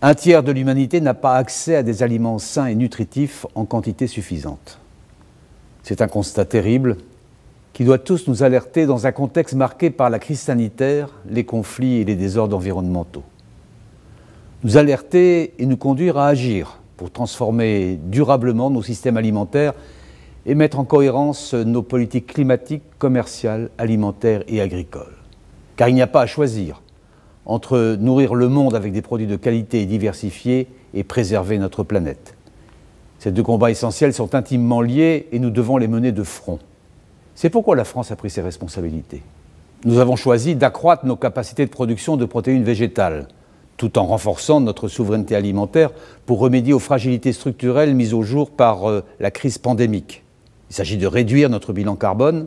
Un tiers de l'humanité n'a pas accès à des aliments sains et nutritifs en quantité suffisante. C'est un constat terrible qui doit tous nous alerter dans un contexte marqué par la crise sanitaire, les conflits et les désordres environnementaux. Nous alerter et nous conduire à agir pour transformer durablement nos systèmes alimentaires et mettre en cohérence nos politiques climatiques, commerciales, alimentaires et agricoles. Car il n'y a pas à choisir entre nourrir le monde avec des produits de qualité et diversifiés et préserver notre planète. Ces deux combats essentiels sont intimement liés et nous devons les mener de front. C'est pourquoi la France a pris ses responsabilités. Nous avons choisi d'accroître nos capacités de production de protéines végétales, tout en renforçant notre souveraineté alimentaire pour remédier aux fragilités structurelles mises au jour par euh, la crise pandémique. Il s'agit de réduire notre bilan carbone,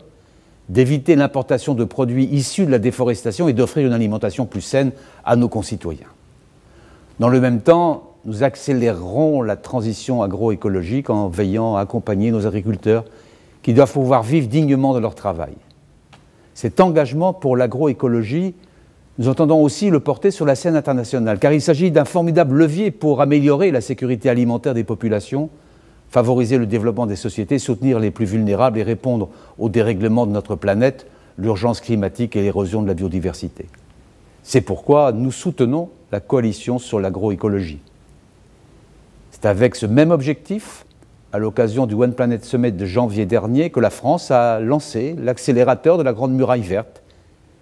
d'éviter l'importation de produits issus de la déforestation et d'offrir une alimentation plus saine à nos concitoyens. Dans le même temps, nous accélérerons la transition agroécologique en veillant à accompagner nos agriculteurs qui doivent pouvoir vivre dignement de leur travail. Cet engagement pour l'agroécologie, nous entendons aussi le porter sur la scène internationale, car il s'agit d'un formidable levier pour améliorer la sécurité alimentaire des populations favoriser le développement des sociétés, soutenir les plus vulnérables et répondre aux dérèglements de notre planète, l'urgence climatique et l'érosion de la biodiversité. C'est pourquoi nous soutenons la coalition sur l'agroécologie. C'est avec ce même objectif, à l'occasion du One Planet Summit de janvier dernier, que la France a lancé l'accélérateur de la Grande Muraille Verte,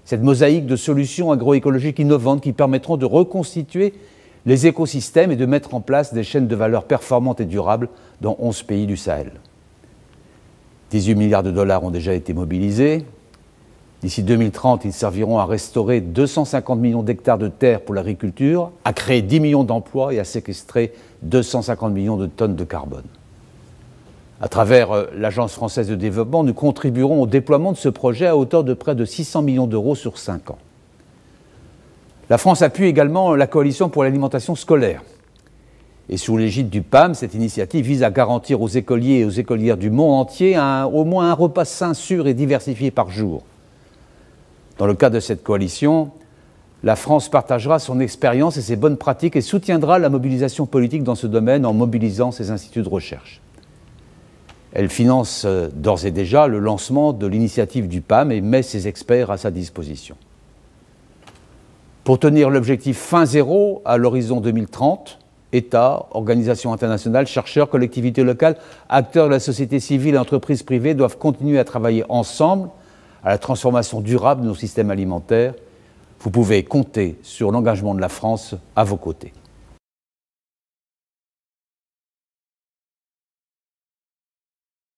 cette mosaïque de solutions agroécologiques innovantes qui permettront de reconstituer les écosystèmes et de mettre en place des chaînes de valeur performantes et durables dans 11 pays du Sahel. 18 milliards de dollars ont déjà été mobilisés. D'ici 2030, ils serviront à restaurer 250 millions d'hectares de terres pour l'agriculture, à créer 10 millions d'emplois et à séquestrer 250 millions de tonnes de carbone. À travers euh, l'Agence française de développement, nous contribuerons au déploiement de ce projet à hauteur de près de 600 millions d'euros sur 5 ans. La France appuie également la coalition pour l'alimentation scolaire. Et sous l'égide du PAM, cette initiative vise à garantir aux écoliers et aux écolières du monde entier au moins un repas sain, sûr et diversifié par jour. Dans le cadre de cette coalition, la France partagera son expérience et ses bonnes pratiques et soutiendra la mobilisation politique dans ce domaine en mobilisant ses instituts de recherche. Elle finance euh, d'ores et déjà le lancement de l'initiative du PAM et met ses experts à sa disposition pour tenir l'objectif fin zéro à l'horizon 2030, États, organisations internationales, chercheurs, collectivités locales, acteurs de la société civile et entreprises privées doivent continuer à travailler ensemble à la transformation durable de nos systèmes alimentaires. Vous pouvez compter sur l'engagement de la France à vos côtés.